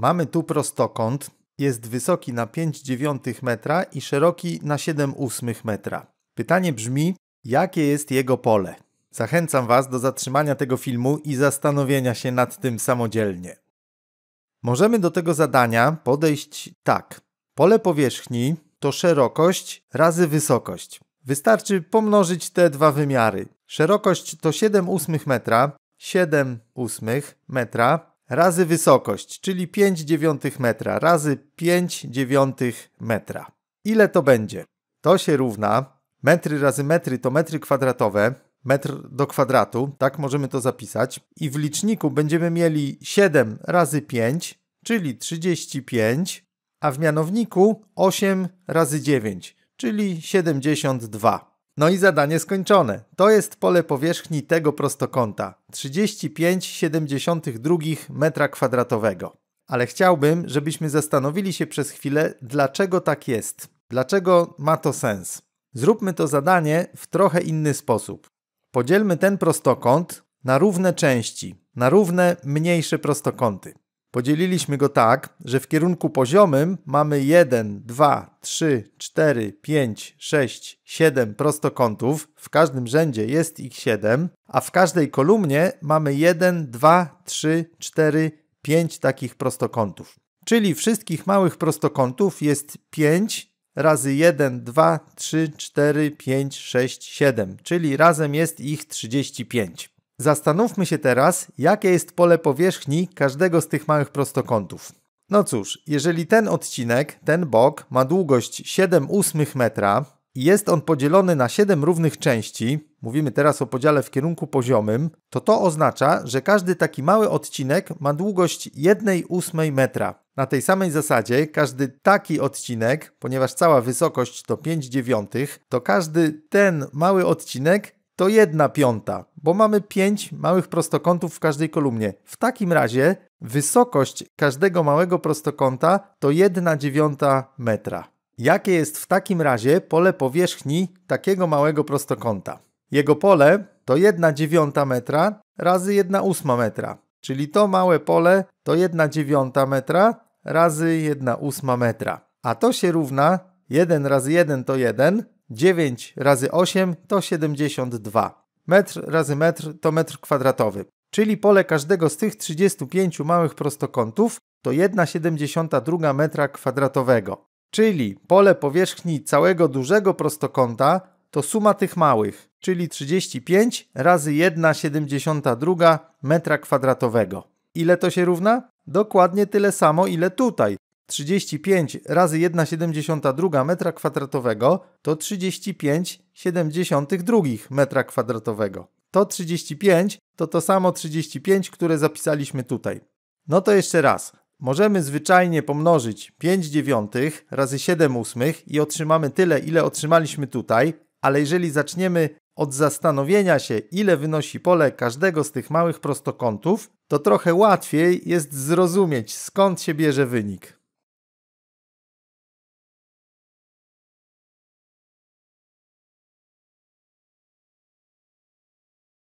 Mamy tu prostokąt, jest wysoki na 5,9 metra i szeroki na 7,8 metra. Pytanie brzmi, jakie jest jego pole? Zachęcam Was do zatrzymania tego filmu i zastanowienia się nad tym samodzielnie. Możemy do tego zadania podejść tak. Pole powierzchni to szerokość razy wysokość. Wystarczy pomnożyć te dwa wymiary. Szerokość to 7,8 ósmych metra, 7 ósmych metra razy wysokość, czyli 5 dziewiątych metra, razy 5 dziewiątych metra. Ile to będzie? To się równa, metry razy metry to metry kwadratowe, metr do kwadratu, tak możemy to zapisać. I w liczniku będziemy mieli 7 razy 5, czyli 35, a w mianowniku 8 razy 9, czyli 72. No i zadanie skończone. To jest pole powierzchni tego prostokąta 35,72 m2. Ale chciałbym, żebyśmy zastanowili się przez chwilę, dlaczego tak jest. Dlaczego ma to sens? Zróbmy to zadanie w trochę inny sposób. Podzielmy ten prostokąt na równe części, na równe mniejsze prostokąty. Podzieliliśmy go tak, że w kierunku poziomym mamy 1, 2, 3, 4, 5, 6, 7 prostokątów, w każdym rzędzie jest ich 7, a w każdej kolumnie mamy 1, 2, 3, 4, 5 takich prostokątów. Czyli wszystkich małych prostokątów jest 5 razy 1, 2, 3, 4, 5, 6, 7, czyli razem jest ich 35. Zastanówmy się teraz, jakie jest pole powierzchni każdego z tych małych prostokątów. No cóż, jeżeli ten odcinek, ten bok ma długość 7 ósmych metra i jest on podzielony na 7 równych części, mówimy teraz o podziale w kierunku poziomym, to to oznacza, że każdy taki mały odcinek ma długość 1 ósmej metra. Na tej samej zasadzie każdy taki odcinek, ponieważ cała wysokość to 5 dziewiątych, to każdy ten mały odcinek to jedna piąta, bo mamy 5 małych prostokątów w każdej kolumnie. W takim razie wysokość każdego małego prostokąta to jedna dziewiąta metra. Jakie jest w takim razie pole powierzchni takiego małego prostokąta? Jego pole to 1 dziewiąta metra razy 1 ósma metra, czyli to małe pole to 1 dziewiąta metra razy 1 ósma metra. A to się równa 1 razy 1 to 1, 9 razy 8 to 72. Metr razy metr to metr kwadratowy, czyli pole każdego z tych 35 małych prostokątów to 1,72 metra kwadratowego. Czyli pole powierzchni całego dużego prostokąta to suma tych małych, czyli 35 razy 1,72 metra kwadratowego. Ile to się równa? Dokładnie tyle samo, ile tutaj, 35 razy 1,72 metra kwadratowego to 35,72 metra kwadratowego. To 35 to to samo 35, które zapisaliśmy tutaj. No to jeszcze raz. Możemy zwyczajnie pomnożyć 5 dziewiątych razy 7 ósmych i otrzymamy tyle, ile otrzymaliśmy tutaj, ale jeżeli zaczniemy od zastanowienia się, ile wynosi pole każdego z tych małych prostokątów, to trochę łatwiej jest zrozumieć, skąd się bierze wynik.